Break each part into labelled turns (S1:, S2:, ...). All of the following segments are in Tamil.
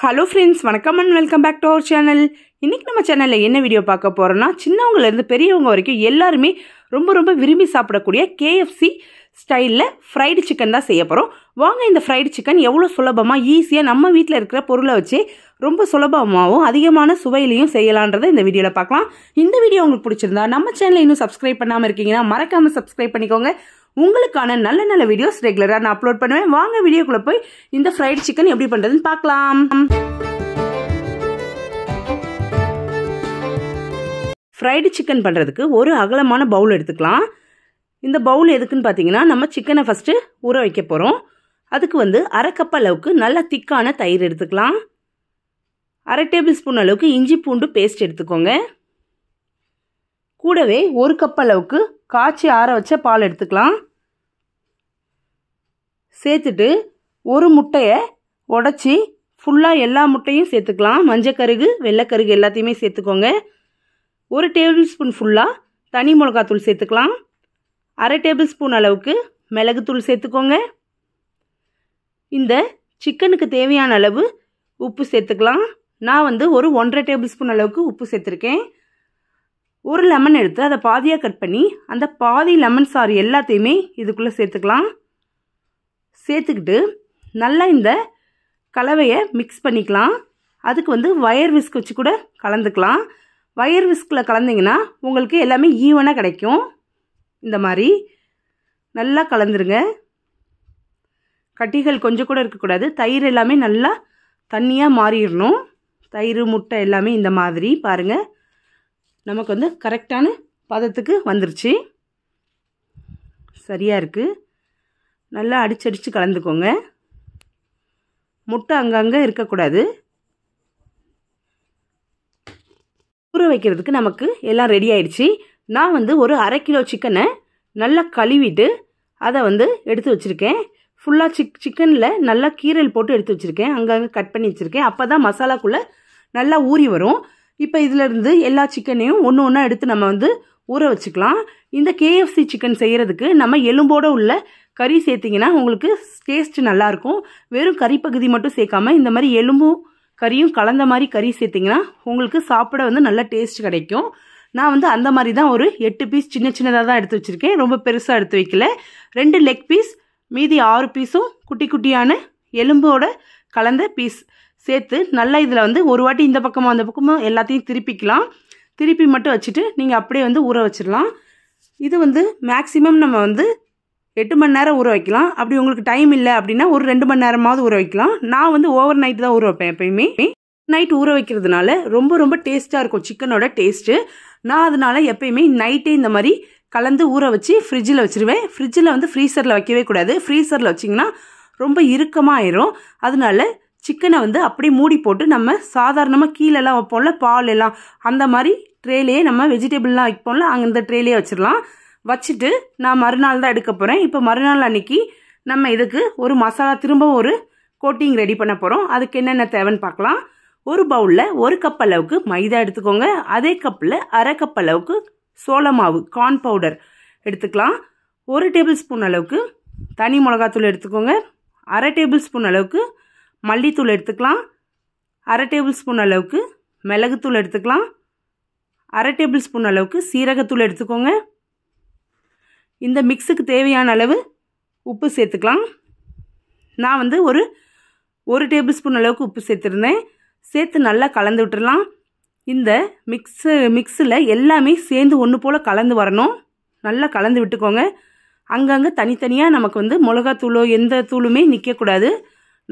S1: ஹலோ ஃப்ரெண்ட்ஸ் வணக்கம் and welcome back to our channel இன்றைக்கி நம்ம சேனலில் என்ன வீடியோ பார்க்க போகிறோன்னா சின்னவங்கலேருந்து பெரியவங்க வரைக்கும் எல்லாருமே ரொம்ப ரொம்ப விரும்பி சாப்பிடக்கூடிய கேஎஃப்சி ஸ்டைலில் ஃப்ரைடு சிக்கன் தான் செய்ய போகிறோம் வாங்க இந்த ஃப்ரைடு சிக்கன் எவ்வளோ சுலபமாக ஈஸியாக நம்ம வீட்டில் இருக்கிற பொருளை வச்சு ரொம்ப சுலபமாகவும் அதிகமான சுவையிலையும் செய்யலான்றதை இந்த வீடியோவில் பார்க்கலாம் இந்த வீடியோ உங்களுக்கு பிடிச்சிருந்தா நம்ம சேனலை இன்னும் சப்ஸ்கிரைப் பண்ணாமல் இருக்கீங்கன்னா மறக்காமல் சப்ஸ்கிரைப் பண்ணிக்கோங்க உங்களுக்கான நல்ல நல்ல வீடியோஸ் ரெகுலராக நான் அப்லோட் பண்ணுவேன் வாங்க வீடியோக்குள்ளே போய் இந்த ஃப்ரைட் சிக்கன் எப்படி பண்ணுறதுன்னு பார்க்கலாம் ஃப்ரைடு சிக்கன் பண்ணுறதுக்கு ஒரு அகலமான பவுல் எடுத்துக்கலாம் இந்த பவுல் எதுக்குன்னு பார்த்தீங்கன்னா நம்ம சிக்கனை ஃபஸ்ட்டு ஊற வைக்க போகிறோம் அதுக்கு வந்து அரை கப் அளவுக்கு நல்லா திக்கான தயிர் எடுத்துக்கலாம் அரை டேபிள் ஸ்பூன் அளவுக்கு இஞ்சி பூண்டு பேஸ்ட் எடுத்துக்கோங்க கூடவே ஒரு கப் அளவுக்கு காய்ச்சி ஆற வச்ச பால் எடுத்துக்கலாம் சேர்த்துட்டு ஒரு முட்டையை உடச்சி ஃபுல்லாக எல்லா முட்டையும் சேர்த்துக்கலாம் மஞ்சக்கருகு வெள்ளைக்கருகு எல்லாத்தையுமே சேர்த்துக்கோங்க ஒரு டேபிள் ஸ்பூன் ஃபுல்லாக தனி மிளகாத்தூள் சேர்த்துக்கலாம் அரை டேபிள் ஸ்பூன் அளவுக்கு மிளகுத்தூள் சேர்த்துக்கோங்க இந்த சிக்கனுக்கு தேவையான அளவு உப்பு சேர்த்துக்கலாம் நான் வந்து ஒரு ஒன்றரை டேபிள் ஸ்பூன் அளவுக்கு உப்பு சேர்த்துருக்கேன் ஒரு லெமன் எடுத்து அதை பாதியாக கட் பண்ணி அந்த பாதி லெமன் சாறு எல்லாத்தையுமே இதுக்குள்ளே சேர்த்துக்கலாம் சேர்த்துக்கிட்டு நல்லா இந்த கலவையை மிக்ஸ் பண்ணிக்கலாம் அதுக்கு வந்து வயர் விஸ்க் வச்சு கூட கலந்துக்கலாம் வயர் விஸ்கில் கலந்திங்கன்னா உங்களுக்கு எல்லாமே ஈவனாக கிடைக்கும் இந்த மாதிரி நல்லா கலந்துருங்க கட்டிகள் கொஞ்சம் கூட இருக்கக்கூடாது தயிர் எல்லாமே நல்லா தண்ணியாக மாறிடணும் தயிர் முட்டை எல்லாமே இந்த மாதிரி பாருங்கள் நமக்கு வந்து கரெக்டான பதத்துக்கு வந்துருச்சு சரியாக இருக்குது நல்லா அடிச்சடித்து கலந்துக்கோங்க முட்டை அங்கங்கே இருக்கக்கூடாது ஊற வைக்கிறதுக்கு நமக்கு எல்லாம் ரெடி ஆயிடுச்சு நான் வந்து ஒரு அரை கிலோ சிக்கனை நல்லா கழுவிட்டு அதை வந்து எடுத்து வச்சுருக்கேன் ஃபுல்லாக சிக் சிக்கனில் நல்லா கீரல் போட்டு எடுத்து வச்சுருக்கேன் அங்கங்கே கட் பண்ணி வச்சுருக்கேன் அப்போ தான் மசாலாக்குள்ளே நல்லா ஊறி வரும் இப்போ இதிலேருந்து எல்லா சிக்கனையும் ஒன்று ஒன்றா எடுத்து நம்ம வந்து ஊற வச்சுக்கலாம் இந்த கேஎஃப்சி சிக்கன் செய்கிறதுக்கு நம்ம எலும்போடு உள்ள கறி சேர்த்திங்கன்னா உங்களுக்கு டேஸ்ட் நல்லாயிருக்கும் வெறும் கறி பகுதி மட்டும் சேர்க்காம இந்த மாதிரி எலும்பும் கறியும் கலந்த மாதிரி கறி சேர்த்திங்கன்னா உங்களுக்கு சாப்பிட வந்து நல்ல டேஸ்ட் கிடைக்கும் நான் வந்து அந்த மாதிரி தான் ஒரு எட்டு பீஸ் சின்ன சின்னதாக தான் எடுத்து வச்சுருக்கேன் ரொம்ப பெருசாக எடுத்து வைக்கல ரெண்டு லெக் பீஸ் மீதி ஆறு பீஸும் குட்டி குட்டியான எலும்போட கலந்த பீஸ் சேர்த்து நல்லா இதில் வந்து ஒரு வாட்டி இந்த பக்கமும் அந்த பக்கமும் எல்லாத்தையும் திருப்பிக்கலாம் திருப்பி மட்டும் வச்சுட்டு நீங்கள் அப்படியே வந்து ஊற வச்சிடலாம் இது வந்து மேக்ஸிமம் நம்ம வந்து எட்டு மணி நேரம் ஊற வைக்கலாம் அப்படி உங்களுக்கு டைம் இல்லை அப்படின்னா ஒரு ரெண்டு மணி நேரமாவது ஊற வைக்கலாம் நான் வந்து ஓவர் நைட் தான் ஊற வைப்பேன் எப்பயுமே நைட் ஊற வைக்கிறதுனால ரொம்ப ரொம்ப டேஸ்ட்டாக இருக்கும் சிக்கனோட டேஸ்ட்டு நான் அதனால் எப்பயுமே நைட்டே இந்த மாதிரி கலந்து ஊற வச்சு ஃப்ரிட்ஜில் வச்சுருவேன் ஃப்ரிட்ஜில் வந்து ஃப்ரீசரில் வைக்கவே கூடாது ஃப்ரீசரில் வச்சிங்கன்னா ரொம்ப இறுக்கமாக ஆயிரும் அதனால சிக்கனை வந்து அப்படியே மூடி போட்டு நம்ம சாதாரணமாக கீழெல்லாம் வைப்போம்ல பால் எல்லாம் அந்த மாதிரி ட்ரேலேயே நம்ம வெஜிடபிள்லாம் வைப்போம்ல அங்கே இந்த ட்ரேலேயே வச்சிடலாம் வச்சுட்டு நான் மறுநாள் தான் எடுக்க போகிறேன் இப்போ மறுநாள் அன்றைக்கி நம்ம இதுக்கு ஒரு மசாலா திரும்ப ஒரு கோட்டிங் ரெடி பண்ண போகிறோம் அதுக்கு என்னென்ன தேவைன்னு பார்க்கலாம் ஒரு பவுலில் ஒரு கப் அளவுக்கு மைதா எடுத்துக்கோங்க அதே கப்பில் அரை கப் அளவுக்கு சோள மாவு கார்ன் பவுடர் எடுத்துக்கலாம் ஒரு டேபிள் ஸ்பூன் அளவுக்கு தனி மிளகாத்தூள் எடுத்துக்கோங்க அரை டேபிள் ஸ்பூன் அளவுக்கு மல்லித்தூள் எடுத்துக்கலாம் அரை டேபிள் ஸ்பூன் அளவுக்கு மிளகுத்தூள் எடுத்துக்கலாம் அரை டேபிள் ஸ்பூன் அளவுக்கு சீரகத்தூள் எடுத்துக்கோங்க இந்த மிக்ஸுக்கு தேவையான அளவு உப்பு சேர்த்துக்கலாம் நான் வந்து ஒரு ஒரு டேபிள் ஸ்பூன் அளவுக்கு உப்பு சேர்த்துருந்தேன் சேர்த்து நல்லா கலந்து விட்டுடலாம் இந்த மிக்ஸு மிக்ஸில் எல்லாமே சேர்ந்து ஒன்று போல் கலந்து வரணும் நல்லா கலந்து விட்டுக்கோங்க அங்கங்கே தனித்தனியாக நமக்கு வந்து மிளகாத்தூளோ எந்த தூளுமே நிற்கக்கூடாது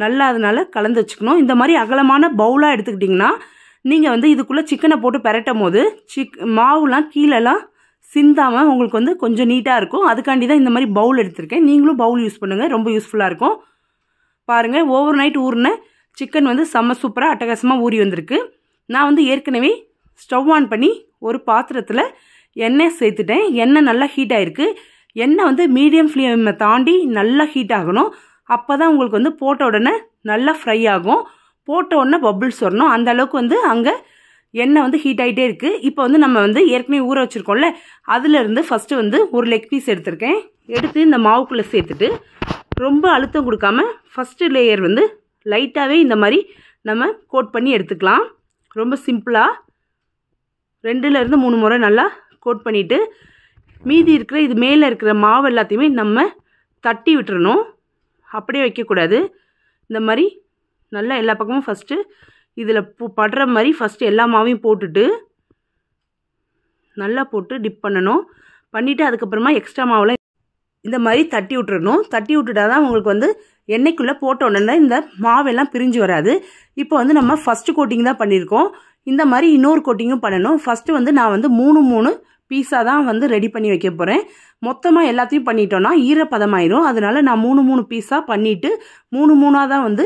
S1: நல்லா அதனால் கலந்து வச்சுக்கணும் இந்த மாதிரி அகலமான பவுலாக எடுத்துக்கிட்டிங்கன்னா நீங்கள் வந்து இதுக்குள்ளே சிக்கனை போட்டு பெரட்டும் போது சிக் மாவுலாம் கீழெல்லாம் சிந்தாமல் உங்களுக்கு வந்து கொஞ்சம் நீட்டாக இருக்கும் அதுக்காண்டி தான் இந்த மாதிரி பவுல் எடுத்திருக்கேன் நீங்களும் பவுல் யூஸ் பண்ணுங்கள் ரொம்ப யூஸ்ஃபுல்லாக இருக்கும் பாருங்கள் ஓவர் நைட் ஊறின சிக்கன் வந்து செம்ம சூப்பராக அட்டகாசமாக ஊறி வந்திருக்கு நான் வந்து ஏற்கனவே ஸ்டவ் ஆன் பண்ணி ஒரு பாத்திரத்தில் எண்ணெய் சேர்த்துட்டேன் எண்ணெய் நல்லா ஹீட் ஆகிருக்கு எண்ணெய் வந்து மீடியம் ஃப்ளேமை தாண்டி நல்லா ஹீட் ஆகணும் அப்போ தான் உங்களுக்கு வந்து போட்ட உடனே நல்லா ஃப்ரை ஆகும் போட்ட உடனே பபுள்ஸ் வரணும் அந்தளவுக்கு வந்து அங்கே எண்ணெய் வந்து ஹீட் ஆகிட்டே இருக்குது இப்போ வந்து நம்ம வந்து ஏற்கனவே ஊற வச்சுருக்கோம்ல அதுலேருந்து ஃபஸ்ட்டு வந்து ஒரு லெக் பீஸ் எடுத்திருக்கேன் எடுத்து இந்த மாவுக்குள்ளே சேர்த்துட்டு ரொம்ப அழுத்தம் கொடுக்காம ஃபஸ்ட்டு லேயர் வந்து லைட்டாகவே இந்த மாதிரி நம்ம கோட் பண்ணி எடுத்துக்கலாம் ரொம்ப சிம்பிளாக ரெண்டுலேருந்து மூணு முறை நல்லா கோட் பண்ணிவிட்டு மீதி இருக்கிற இது மேலே இருக்கிற மாவு எல்லாத்தையுமே நம்ம தட்டி விட்டுறணும் அப்படியே வைக்கக்கூடாது இந்த மாதிரி நல்லா எல்லா பக்கமும் ஃபஸ்ட்டு இதில் படுற மாதிரி ஃபஸ்ட்டு எல்லா மாவையும் போட்டுட்டு நல்லா போட்டு டிப் பண்ணணும் பண்ணிவிட்டு அதுக்கப்புறமா எக்ஸ்ட்ரா மாவில் இந்த மாதிரி தட்டி விட்டுறணும் தட்டி விட்டுட்டா தான் உங்களுக்கு வந்து எண்ணெய்க்குள்ளே போட்ட உடனே இந்த மாவெல்லாம் பிரிஞ்சு வராது இப்போ வந்து நம்ம ஃபஸ்ட்டு கோட்டிங் தான் பண்ணியிருக்கோம் இந்த மாதிரி இன்னொரு கோட்டிங்கும் பண்ணணும் ஃபஸ்ட்டு வந்து நான் வந்து மூணு மூணு பீஸாக தான் வந்து ரெடி பண்ணி வைக்க போகிறேன் மொத்தமாக எல்லாத்தையும் பண்ணிட்டோன்னா ஈரப்பதமாயிரும் அதனால நான் மூணு மூணு பீஸாக பண்ணிவிட்டு மூணு மூணாக தான் வந்து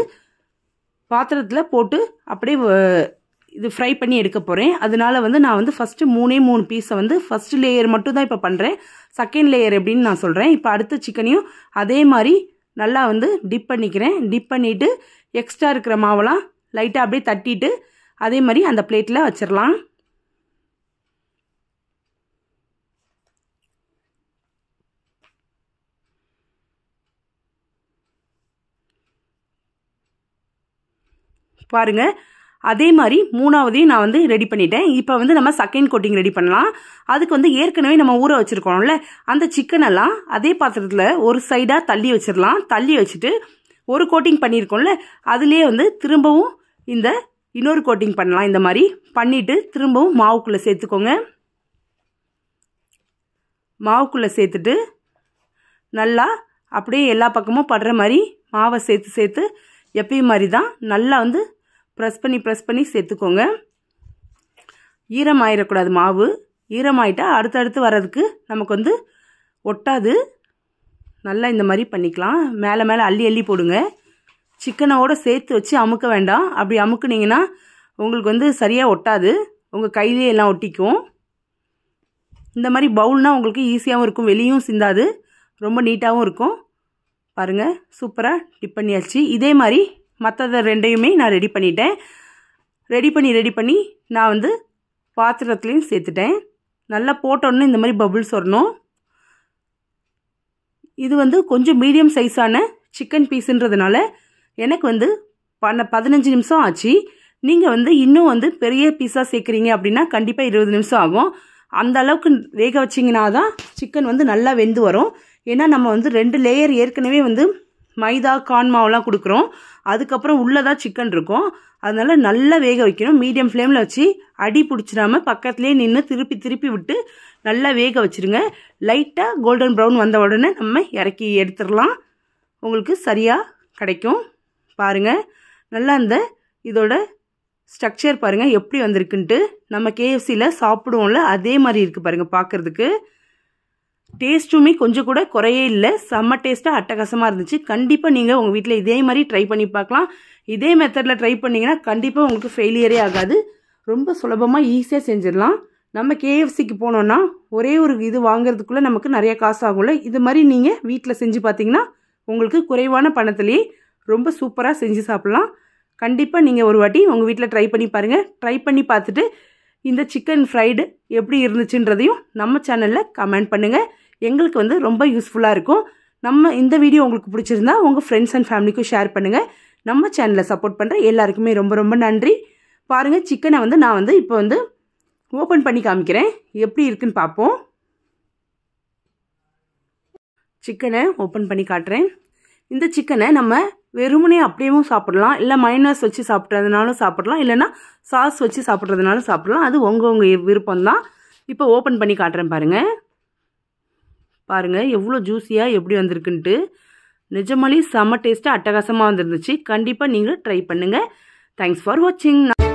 S1: பாத்திரத்தில் போட்டு அப்படியே இது ஃப்ரை பண்ணி எடுக்க போகிறேன் அதனால வந்து நான் வந்து ஃபஸ்ட்டு மூணே மூணு பீஸை வந்து ஃபஸ்ட் லேயர் மட்டும் தான் இப்போ பண்ணுறேன் செகண்ட் லேயர் எப்படின்னு நான் சொல்கிறேன் இப்போ அடுத்த சிக்கனையும் அதே மாதிரி நல்லா வந்து டிப் பண்ணிக்கிறேன் டிப் பண்ணிவிட்டு எக்ஸ்ட்ரா இருக்கிற மாவெல்லாம் லைட்டாக அப்படியே தட்டிட்டு அதே மாதிரி அந்த பிளேட்டில் வச்சிடலாம் பாருங்கள் அதே மாதிரி மூணாவதையும் நான் வந்து ரெடி பண்ணிட்டேன் இப்போ வந்து நம்ம செகண்ட் கோட்டிங் ரெடி பண்ணலாம் அதுக்கு வந்து ஏற்கனவே நம்ம ஊற வச்சுருக்கோம்ல அந்த சிக்கனெல்லாம் அதே பாத்திரத்தில் ஒரு சைடாக தள்ளி வச்சிடலாம் தள்ளி வச்சுட்டு ஒரு கோட்டிங் பண்ணியிருக்கோம்ல அதுலேயே வந்து திரும்பவும் இந்த இன்னொரு கோட்டிங் பண்ணலாம் இந்த மாதிரி பண்ணிவிட்டு திரும்பவும் மாவுக்குள்ளே சேர்த்துக்கோங்க மாவுக்குள்ளே சேர்த்துட்டு நல்லா அப்படியே எல்லா பக்கமும் படுற மாதிரி மாவை சேர்த்து சேர்த்து எப்பயும் மாதிரி தான் நல்லா வந்து ப்ரெஸ் பண்ணி ப்ரெஸ் பண்ணி சேர்த்துக்கோங்க ஈரமாயிடக்கூடாது மாவு ஈரமாயிட்டால் அடுத்தடுத்து வர்றதுக்கு நமக்கு வந்து ஒட்டாது நல்லா இந்த மாதிரி பண்ணிக்கலாம் மேலே மேலே அள்ளி அள்ளி போடுங்க சிக்கனோடு சேர்த்து வச்சு அமுக்க வேண்டாம் அப்படி அமுக்குனிங்கன்னா உங்களுக்கு வந்து சரியாக ஒட்டாது உங்கள் கையிலே எல்லாம் ஒட்டிக்கும் இந்த மாதிரி பவுல்னால் உங்களுக்கு ஈஸியாகவும் இருக்கும் வெளியும் சிந்தாது ரொம்ப நீட்டாகவும் இருக்கும் பாருங்கள் சூப்பராக டிப் பண்ணியாச்சு இதே மாதிரி மற்றதை ரெண்டையுமே நான் ரெடி பண்ணிட்டேன் ரெடி பண்ணி ரெடி பண்ணி நான் வந்து பாத்திரத்துலேயும் சேர்த்துட்டேன் நல்லா போட்டோன்னு இந்த மாதிரி பபுள்ஸ் வரணும் இது வந்து கொஞ்சம் மீடியம் சைஸான சிக்கன் பீஸுன்றதுனால எனக்கு வந்து பண்ண பதினஞ்சு நிமிஷம் ஆச்சு நீங்கள் வந்து இன்னும் வந்து பெரிய பீஸாக சேர்க்குறீங்க அப்படின்னா கண்டிப்பாக இருபது நிமிஷம் ஆகும் அந்த அளவுக்கு வேக வச்சிங்கன்னா தான் சிக்கன் வந்து நல்லா வெந்து வரும் ஏன்னா நம்ம வந்து ரெண்டு லேயர் ஏற்கனவே வந்து மைதா கான்மாவெல்லாம் கொடுக்குறோம் அதுக்கப்புறம் உள்ளதான் சிக்கன் இருக்கும் அதனால் நல்லா வேக வைக்கணும் மீடியம் ஃப்ளேமில் வச்சு அடி பிடிச்சிடாம பக்கத்துலேயே நின்று திருப்பி திருப்பி விட்டு நல்லா வேக வச்சுருங்க லைட்டாக கோல்டன் ப்ரௌன் வந்த உடனே நம்ம இறக்கி எடுத்துடலாம் உங்களுக்கு சரியாக கிடைக்கும் பாருங்கள் நல்லா அந்த இதோட ஸ்ட்ரக்சர் பாருங்கள் எப்படி வந்திருக்குன்ட்டு நம்ம கேஎஃப்சியில் சாப்பிடுவோம்ல அதே மாதிரி இருக்குது பாருங்கள் பார்க்குறதுக்கு டேஸ்ட்டுமே கொஞ்சம் கூட குறையே இல்லை செம்ம டேஸ்ட்டாக அட்டகாசமாக இருந்துச்சு கண்டிப்பாக நீங்கள் உங்கள் வீட்டில் இதே மாதிரி ட்ரை பண்ணி பார்க்கலாம் இதே மெத்தடில் ட்ரை பண்ணிங்கன்னா கண்டிப்பாக உங்களுக்கு ஃபெயிலியரே ஆகாது ரொம்ப சுலபமாக ஈஸியாக செஞ்சிடலாம் நம்ம கேஎஃப்சிக்கு போனோன்னா ஒரே ஒரு இது வாங்குறதுக்குள்ளே நமக்கு நிறைய காசு ஆகும்ல இது மாதிரி நீங்கள் வீட்டில் செஞ்சு பார்த்தீங்கன்னா உங்களுக்கு குறைவான பணத்துலேயே ரொம்ப சூப்பராக செஞ்சு சாப்பிட்லாம் கண்டிப்பாக நீங்கள் ஒரு வாட்டி உங்கள் வீட்டில் ட்ரை பண்ணி பாருங்கள் ட்ரை பண்ணி பார்த்துட்டு இந்த சிக்கன் ஃப்ரைடு எப்படி இருந்துச்சுன்றதையும் நம்ம சேனலில் கமெண்ட் பண்ணுங்கள் எங்களுக்கு வந்து ரொம்ப யூஸ்ஃபுல்லாக இருக்கும் நம்ம இந்த வீடியோ உங்களுக்கு பிடிச்சிருந்தா உங்கள் ஃப்ரெண்ட்ஸ் அண்ட் ஃபேமிலிக்கும் ஷேர் பண்ணுங்கள் நம்ம சேனலை சப்போர்ட் பண்ணுற எல்லாருக்குமே ரொம்ப ரொம்ப நன்றி பாருங்கள் சிக்கனை வந்து நான் வந்து இப்போ வந்து ஓப்பன் பண்ணி காமிக்கிறேன் எப்படி இருக்குன்னு பார்ப்போம் சிக்கனை ஓப்பன் பண்ணி காட்டுறேன் இந்த சிக்கனை நம்ம வெறுமனே அப்படியேவும் சாப்பிட்லாம் இல்லை மைனஸ் வச்சு சாப்பிட்றதுனாலும் சாப்பிட்லாம் இல்லைன்னா சாஸ் வச்சு சாப்பிட்றதுனாலும் சாப்பிட்லாம் அது உங்கள் உங்கள் விருப்பம்தான் இப்போ ஓப்பன் பண்ணி காட்டுறேன் பாருங்கள் பாருங்கள் எவ்வளோ ஜூஸியாக எப்படி வந்திருக்குன்ட்டு நிஜமாலே செம்ம டேஸ்ட்டாக அட்டகாசமாக வந்துருந்துச்சு கண்டிப்பாக நீங்களும் ட்ரை பண்ணுங்கள் தேங்க்ஸ் ஃபார் வாட்சிங்